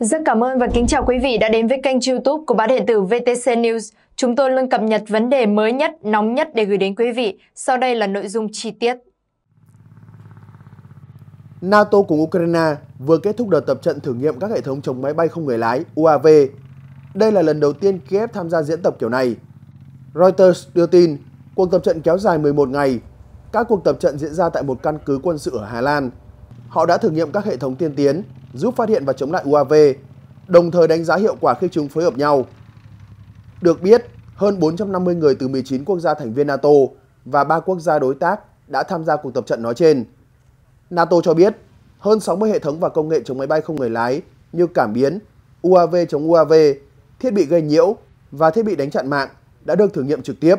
Rất cảm ơn và kính chào quý vị đã đến với kênh youtube của báo điện tử VTC News. Chúng tôi luôn cập nhật vấn đề mới nhất, nóng nhất để gửi đến quý vị. Sau đây là nội dung chi tiết. NATO cùng Ukraine vừa kết thúc đợt tập trận thử nghiệm các hệ thống chống máy bay không người lái UAV. Đây là lần đầu tiên Kiev tham gia diễn tập kiểu này. Reuters đưa tin, cuộc tập trận kéo dài 11 ngày. Các cuộc tập trận diễn ra tại một căn cứ quân sự ở Hà Lan. Họ đã thử nghiệm các hệ thống tiên tiến giúp phát hiện và chống lại UAV, đồng thời đánh giá hiệu quả khi chúng phối hợp nhau. Được biết, hơn 450 người từ 19 quốc gia thành viên NATO và 3 quốc gia đối tác đã tham gia cuộc tập trận nói trên. NATO cho biết, hơn 60 hệ thống và công nghệ chống máy bay không người lái như cảm biến, UAV chống UAV, thiết bị gây nhiễu và thiết bị đánh chặn mạng đã được thử nghiệm trực tiếp.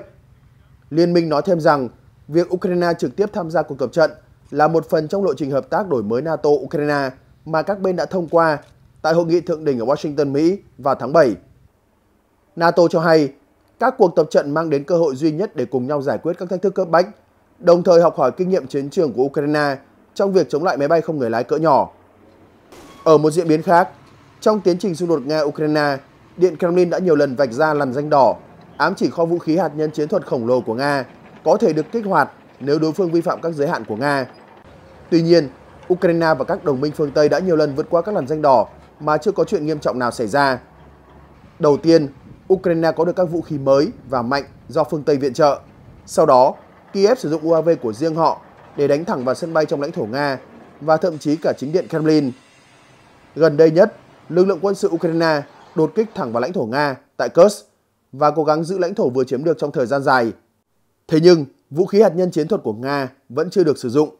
Liên minh nói thêm rằng, việc Ukraine trực tiếp tham gia cuộc tập trận là một phần trong lộ trình hợp tác đổi mới NATO-Ukraine mà các bên đã thông qua tại hội nghị thượng đỉnh ở Washington, Mỹ vào tháng 7. NATO cho hay các cuộc tập trận mang đến cơ hội duy nhất để cùng nhau giải quyết các thách thức cấp bách, đồng thời học hỏi kinh nghiệm chiến trường của Ukraine trong việc chống lại máy bay không người lái cỡ nhỏ. Ở một diễn biến khác, trong tiến trình xung đột Nga-Ukraine, Điện Kremlin đã nhiều lần vạch ra lằn danh đỏ, ám chỉ kho vũ khí hạt nhân chiến thuật khổng lồ của Nga có thể được kích hoạt nếu đối phương vi phạm các giới hạn của Nga. Tuy nhiên, Ukraine và các đồng minh phương Tây đã nhiều lần vượt qua các làn danh đỏ mà chưa có chuyện nghiêm trọng nào xảy ra. Đầu tiên, Ukraine có được các vũ khí mới và mạnh do phương Tây viện trợ. Sau đó, Kiev sử dụng UAV của riêng họ để đánh thẳng vào sân bay trong lãnh thổ Nga và thậm chí cả chính điện Kremlin. Gần đây nhất, lực lượng quân sự Ukraine đột kích thẳng vào lãnh thổ Nga tại Kursk và cố gắng giữ lãnh thổ vừa chiếm được trong thời gian dài. Thế nhưng, vũ khí hạt nhân chiến thuật của Nga vẫn chưa được sử dụng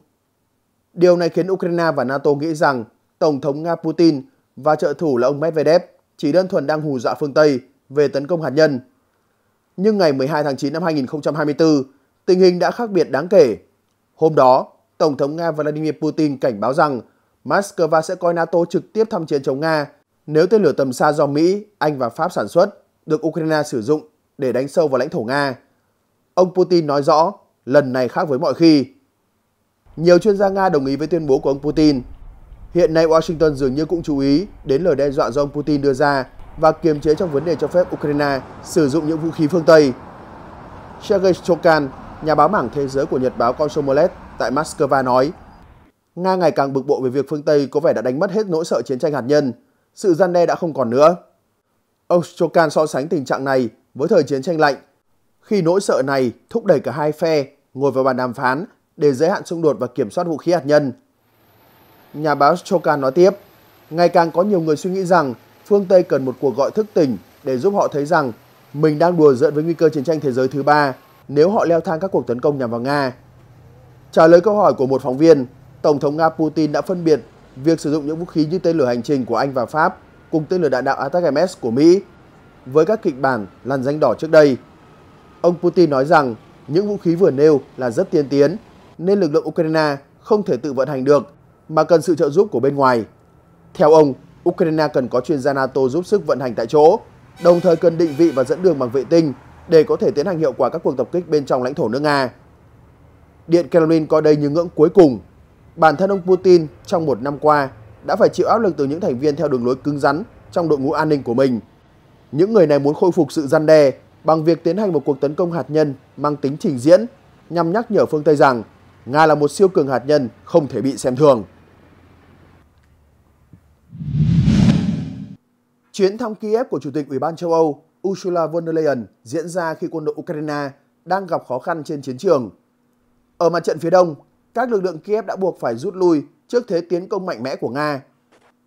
Điều này khiến Ukraine và NATO nghĩ rằng Tổng thống Nga Putin và trợ thủ là ông Medvedev chỉ đơn thuần đang hù dọa phương Tây về tấn công hạt nhân. Nhưng ngày 12 tháng 9 năm 2024, tình hình đã khác biệt đáng kể. Hôm đó, Tổng thống Nga Vladimir Putin cảnh báo rằng Moscow sẽ coi NATO trực tiếp tham chiến chống Nga nếu tên lửa tầm xa do Mỹ, Anh và Pháp sản xuất được Ukraine sử dụng để đánh sâu vào lãnh thổ Nga. Ông Putin nói rõ, lần này khác với mọi khi, nhiều chuyên gia Nga đồng ý với tuyên bố của ông Putin. Hiện nay Washington dường như cũng chú ý đến lời đe dọa do ông Putin đưa ra và kiềm chế trong vấn đề cho phép Ukraine sử dụng những vũ khí phương Tây. Sergei Stokan, nhà báo mảng thế giới của Nhật báo Komsomolets tại Moscow nói, Nga ngày càng bực bội về việc phương Tây có vẻ đã đánh mất hết nỗi sợ chiến tranh hạt nhân, sự gian đe đã không còn nữa. Ông Stokan so sánh tình trạng này với thời chiến tranh lạnh, khi nỗi sợ này thúc đẩy cả hai phe ngồi vào bàn đàm phán để giới hạn xung đột và kiểm soát vũ khí hạt nhân. Nhà báo Chokan nói tiếp, ngày càng có nhiều người suy nghĩ rằng phương Tây cần một cuộc gọi thức tỉnh để giúp họ thấy rằng mình đang đùa giỡn với nguy cơ chiến tranh thế giới thứ ba nếu họ leo thang các cuộc tấn công nhằm vào Nga. Trả lời câu hỏi của một phóng viên, Tổng thống Nga Putin đã phân biệt việc sử dụng những vũ khí như tên lửa hành trình của Anh và Pháp cùng tên lửa đạn đạo ATACMS của Mỹ với các kịch bản lằn danh đỏ trước đây. Ông Putin nói rằng những vũ khí vừa nêu là rất tiên tiến nên lực lượng Ukraine không thể tự vận hành được mà cần sự trợ giúp của bên ngoài. Theo ông, Ukraine cần có chuyên gia NATO giúp sức vận hành tại chỗ, đồng thời cần định vị và dẫn đường bằng vệ tinh để có thể tiến hành hiệu quả các cuộc tập kích bên trong lãnh thổ nước Nga. Điện Kremlin coi đây như ngưỡng cuối cùng. Bản thân ông Putin trong một năm qua đã phải chịu áp lực từ những thành viên theo đường lối cứng rắn trong đội ngũ an ninh của mình. Những người này muốn khôi phục sự gian đe bằng việc tiến hành một cuộc tấn công hạt nhân mang tính trình diễn nhằm nhắc nhở phương Tây rằng Nga là một siêu cường hạt nhân không thể bị xem thường. Chuyến thăm Kiev của Chủ tịch Ủy ban châu Âu Ursula von der Leyen diễn ra khi quân đội Ukraine đang gặp khó khăn trên chiến trường. Ở mặt trận phía đông, các lực lượng Kiev đã buộc phải rút lui trước thế tiến công mạnh mẽ của Nga.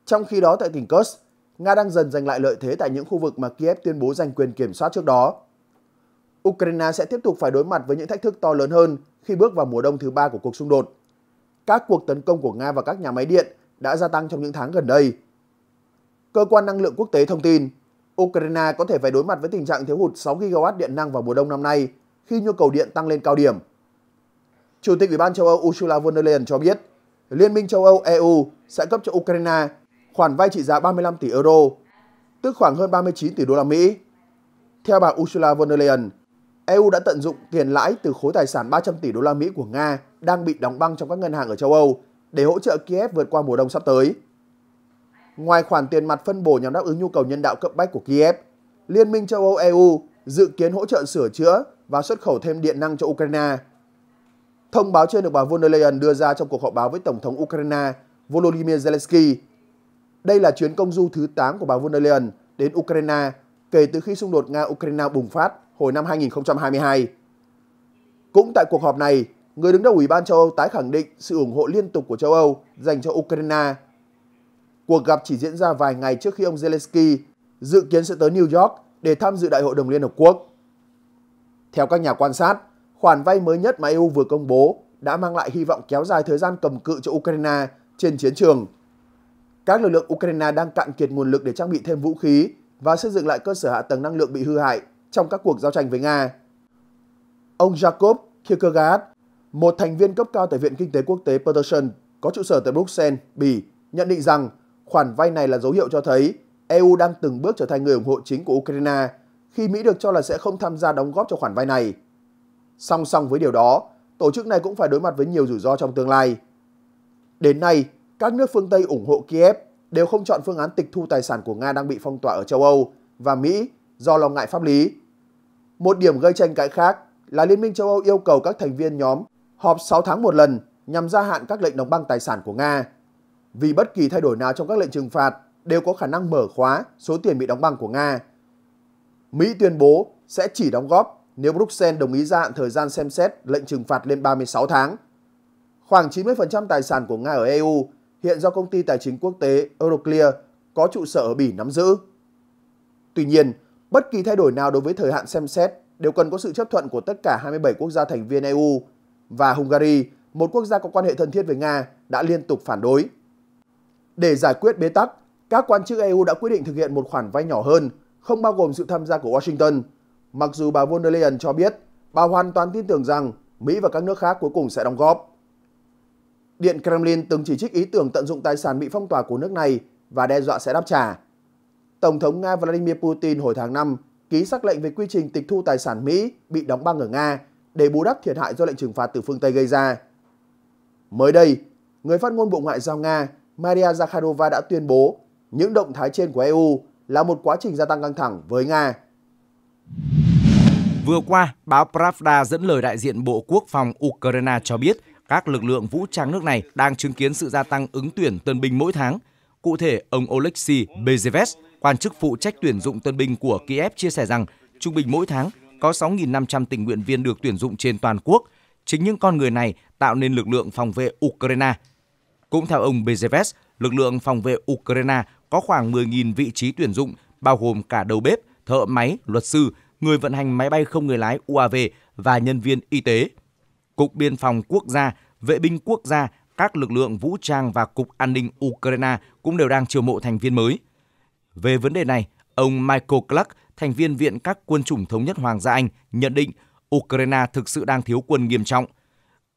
Trong khi đó tại tỉnh Kursk, Nga đang dần giành lại lợi thế tại những khu vực mà Kiev tuyên bố giành quyền kiểm soát trước đó. Ukraine sẽ tiếp tục phải đối mặt với những thách thức to lớn hơn khi bước vào mùa đông thứ ba của cuộc xung đột. Các cuộc tấn công của Nga vào các nhà máy điện đã gia tăng trong những tháng gần đây. Cơ quan năng lượng quốc tế thông tin, Ukraine có thể phải đối mặt với tình trạng thiếu hụt 6 GW điện năng vào mùa đông năm nay khi nhu cầu điện tăng lên cao điểm. Chủ tịch Ủy ban châu Âu Ursula von der Leyen cho biết, Liên minh châu Âu EU sẽ cấp cho Ukraine khoản vay trị giá 35 tỷ euro, tức khoảng hơn 39 tỷ đô la Mỹ. Theo bà Ursula von der Leyen, EU đã tận dụng tiền lãi từ khối tài sản 300 tỷ đô la Mỹ của Nga đang bị đóng băng trong các ngân hàng ở châu Âu để hỗ trợ Kiev vượt qua mùa đông sắp tới. Ngoài khoản tiền mặt phân bổ nhằm đáp ứng nhu cầu nhân đạo cấp bách của Kiev, Liên minh châu Âu EU dự kiến hỗ trợ sửa chữa và xuất khẩu thêm điện năng cho Ukraine. Thông báo trên được bà von der Leyen đưa ra trong cuộc họp báo với Tổng thống Ukraine Volodymyr Zelensky. Đây là chuyến công du thứ 8 của bà von der Leyen đến Ukraine kể từ khi xung đột Nga-Ukraine bùng phát hồi năm 2022. Cũng tại cuộc họp này, người đứng đầu Ủy ban châu Âu tái khẳng định sự ủng hộ liên tục của châu Âu dành cho Ukraine. Cuộc gặp chỉ diễn ra vài ngày trước khi ông Zelensky dự kiến sẽ tới New York để tham dự Đại hội đồng Liên Hợp Quốc. Theo các nhà quan sát, khoản vay mới nhất mà EU vừa công bố đã mang lại hy vọng kéo dài thời gian cầm cự cho Ukraine trên chiến trường. Các lực lượng Ukraine đang cạn kiệt nguồn lực để trang bị thêm vũ khí và xây dựng lại cơ sở hạ tầng năng lượng bị hư hại trong các cuộc giao tranh với Nga. Ông Jacob Kierkegaard, một thành viên cấp cao tại Viện Kinh tế Quốc tế Peterson có trụ sở tại Bruxelles, Bỉ, nhận định rằng khoản vay này là dấu hiệu cho thấy EU đang từng bước trở thành người ủng hộ chính của Ukraine khi Mỹ được cho là sẽ không tham gia đóng góp cho khoản vay này. Song song với điều đó, tổ chức này cũng phải đối mặt với nhiều rủi ro trong tương lai. Đến nay, các nước phương Tây ủng hộ Kiev đều không chọn phương án tịch thu tài sản của Nga đang bị phong tỏa ở châu Âu và Mỹ do lo ngại pháp lý một điểm gây tranh cãi khác là Liên minh châu Âu yêu cầu các thành viên nhóm họp 6 tháng một lần nhằm gia hạn các lệnh đóng băng tài sản của Nga. Vì bất kỳ thay đổi nào trong các lệnh trừng phạt đều có khả năng mở khóa số tiền bị đóng băng của Nga. Mỹ tuyên bố sẽ chỉ đóng góp nếu Bruxelles đồng ý gia hạn thời gian xem xét lệnh trừng phạt lên 36 tháng. Khoảng 90% tài sản của Nga ở EU hiện do công ty tài chính quốc tế Euroclear có trụ sở ở Bỉ nắm giữ. Tuy nhiên, Bất kỳ thay đổi nào đối với thời hạn xem xét đều cần có sự chấp thuận của tất cả 27 quốc gia thành viên EU và Hungary, một quốc gia có quan hệ thân thiết với Nga, đã liên tục phản đối. Để giải quyết bế tắc, các quan chức EU đã quyết định thực hiện một khoản vay nhỏ hơn, không bao gồm sự tham gia của Washington. Mặc dù bà von der Leyen cho biết, bà hoàn toàn tin tưởng rằng Mỹ và các nước khác cuối cùng sẽ đóng góp. Điện Kremlin từng chỉ trích ý tưởng tận dụng tài sản bị phong tỏa của nước này và đe dọa sẽ đáp trả. Tổng thống Nga Vladimir Putin hồi tháng 5 ký sắc lệnh về quy trình tịch thu tài sản Mỹ bị đóng băng ở Nga để bù đắp thiệt hại do lệnh trừng phạt từ phương Tây gây ra. Mới đây, người phát ngôn Bộ Ngoại giao Nga Maria Zakharova đã tuyên bố những động thái trên của EU là một quá trình gia tăng căng thẳng với Nga. Vừa qua, báo Pravda dẫn lời đại diện Bộ Quốc phòng Ukraine cho biết các lực lượng vũ trang nước này đang chứng kiến sự gia tăng ứng tuyển tân binh mỗi tháng. Cụ thể, ông Oleksiy Bezeves, Quan chức phụ trách tuyển dụng tân binh của Kiev chia sẻ rằng trung bình mỗi tháng có 6.500 tình nguyện viên được tuyển dụng trên toàn quốc. Chính những con người này tạo nên lực lượng phòng vệ Ukraine. Cũng theo ông Bezeves, lực lượng phòng vệ Ukraine có khoảng 10.000 vị trí tuyển dụng, bao gồm cả đầu bếp, thợ máy, luật sư, người vận hành máy bay không người lái UAV và nhân viên y tế. Cục Biên phòng Quốc gia, Vệ binh Quốc gia, các lực lượng vũ trang và Cục An ninh Ukraine cũng đều đang chiều mộ thành viên mới – về vấn đề này, ông Michael Clark, thành viên Viện các quân chủng thống nhất Hoàng gia Anh, nhận định Ukraine thực sự đang thiếu quân nghiêm trọng.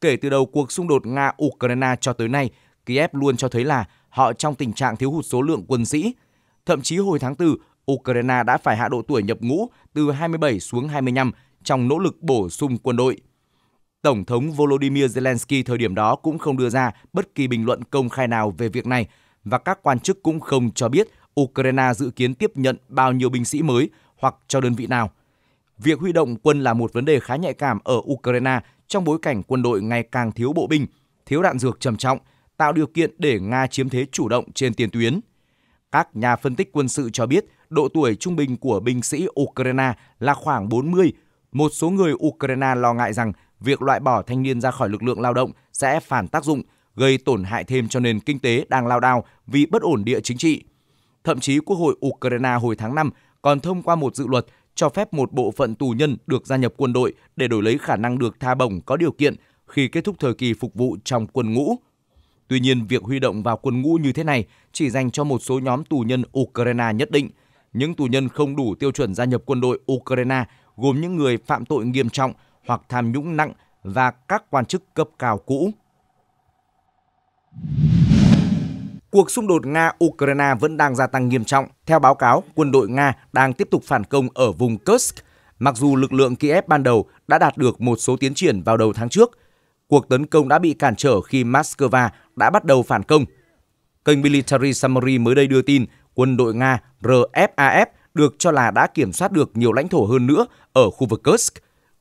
Kể từ đầu cuộc xung đột Nga-Ukraine cho tới nay, Kiev luôn cho thấy là họ trong tình trạng thiếu hụt số lượng quân sĩ. Thậm chí hồi tháng 4, Ukraine đã phải hạ độ tuổi nhập ngũ từ 27 xuống 25 trong nỗ lực bổ sung quân đội. Tổng thống Volodymyr Zelensky thời điểm đó cũng không đưa ra bất kỳ bình luận công khai nào về việc này và các quan chức cũng không cho biết Ukraine dự kiến tiếp nhận bao nhiêu binh sĩ mới hoặc cho đơn vị nào. Việc huy động quân là một vấn đề khá nhạy cảm ở Ukraine trong bối cảnh quân đội ngày càng thiếu bộ binh, thiếu đạn dược trầm trọng, tạo điều kiện để Nga chiếm thế chủ động trên tiền tuyến. Các nhà phân tích quân sự cho biết độ tuổi trung bình của binh sĩ Ukraine là khoảng 40. Một số người Ukraine lo ngại rằng việc loại bỏ thanh niên ra khỏi lực lượng lao động sẽ phản tác dụng, gây tổn hại thêm cho nền kinh tế đang lao đao vì bất ổn địa chính trị – Thậm chí Quốc hội Ukraine hồi tháng 5 còn thông qua một dự luật cho phép một bộ phận tù nhân được gia nhập quân đội để đổi lấy khả năng được tha bổng có điều kiện khi kết thúc thời kỳ phục vụ trong quân ngũ. Tuy nhiên, việc huy động vào quân ngũ như thế này chỉ dành cho một số nhóm tù nhân Ukraine nhất định. Những tù nhân không đủ tiêu chuẩn gia nhập quân đội Ukraine gồm những người phạm tội nghiêm trọng hoặc tham nhũng nặng và các quan chức cấp cao cũ. Cuộc xung đột Nga-Ukraine vẫn đang gia tăng nghiêm trọng. Theo báo cáo, quân đội Nga đang tiếp tục phản công ở vùng Kursk. Mặc dù lực lượng Kiev ban đầu đã đạt được một số tiến triển vào đầu tháng trước, cuộc tấn công đã bị cản trở khi Moscow đã bắt đầu phản công. Kênh Military Summary mới đây đưa tin quân đội Nga RFAF được cho là đã kiểm soát được nhiều lãnh thổ hơn nữa ở khu vực Kursk.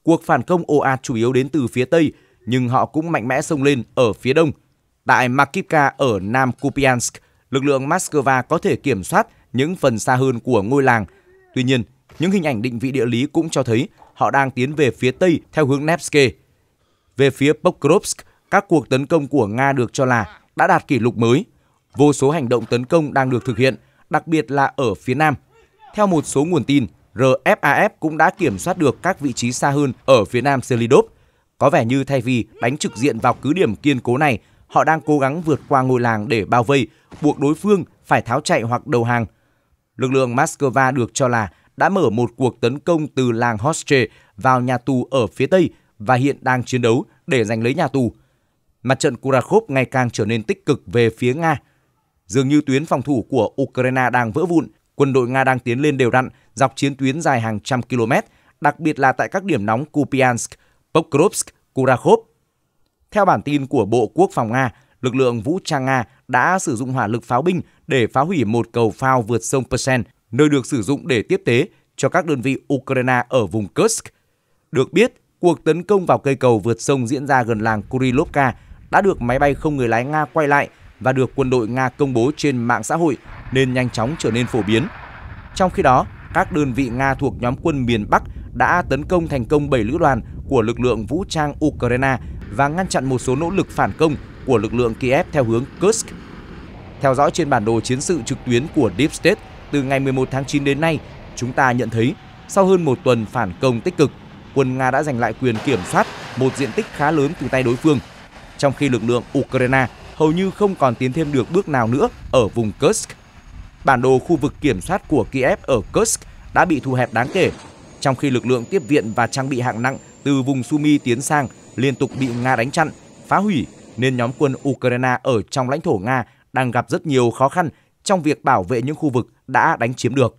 Cuộc phản công ồ ạt chủ yếu đến từ phía Tây, nhưng họ cũng mạnh mẽ xông lên ở phía Đông – Tại Makivka ở Nam Kupiansk, lực lượng Moscow có thể kiểm soát những phần xa hơn của ngôi làng. Tuy nhiên, những hình ảnh định vị địa lý cũng cho thấy họ đang tiến về phía tây theo hướng Nevsky. Về phía Pokrovsk, các cuộc tấn công của Nga được cho là đã đạt kỷ lục mới. Vô số hành động tấn công đang được thực hiện, đặc biệt là ở phía nam. Theo một số nguồn tin, RFAF cũng đã kiểm soát được các vị trí xa hơn ở phía nam Selidov. Có vẻ như thay vì đánh trực diện vào cứ điểm kiên cố này họ đang cố gắng vượt qua ngôi làng để bao vây, buộc đối phương phải tháo chạy hoặc đầu hàng. Lực lượng Moscow được cho là đã mở một cuộc tấn công từ làng Hostre vào nhà tù ở phía Tây và hiện đang chiến đấu để giành lấy nhà tù. Mặt trận Kurakhov ngày càng trở nên tích cực về phía Nga. Dường như tuyến phòng thủ của Ukraine đang vỡ vụn, quân đội Nga đang tiến lên đều đặn dọc chiến tuyến dài hàng trăm km, đặc biệt là tại các điểm nóng Kupiansk, Pokrovsk, Kurakhov theo bản tin của Bộ Quốc phòng Nga, lực lượng vũ trang Nga đã sử dụng hỏa lực pháo binh để phá hủy một cầu phao vượt sông Persen, nơi được sử dụng để tiếp tế cho các đơn vị Ukraine ở vùng Kursk. Được biết, cuộc tấn công vào cây cầu vượt sông diễn ra gần làng Kurilovka đã được máy bay không người lái Nga quay lại và được quân đội Nga công bố trên mạng xã hội nên nhanh chóng trở nên phổ biến. Trong khi đó, các đơn vị Nga thuộc nhóm quân miền Bắc đã tấn công thành công 7 lữ đoàn của lực lượng vũ trang Ukraine và ngăn chặn một số nỗ lực phản công của lực lượng Kiev theo hướng Kursk. Theo dõi trên bản đồ chiến sự trực tuyến của Deep State từ ngày 11 tháng 9 đến nay, chúng ta nhận thấy sau hơn một tuần phản công tích cực, quân Nga đã giành lại quyền kiểm soát một diện tích khá lớn từ tay đối phương, trong khi lực lượng Ukraine hầu như không còn tiến thêm được bước nào nữa ở vùng Kursk. Bản đồ khu vực kiểm soát của Kiev ở Kursk đã bị thu hẹp đáng kể, trong khi lực lượng tiếp viện và trang bị hạng nặng từ vùng Sumy tiến sang liên tục bị Nga đánh chặn, phá hủy nên nhóm quân Ukraine ở trong lãnh thổ Nga đang gặp rất nhiều khó khăn trong việc bảo vệ những khu vực đã đánh chiếm được.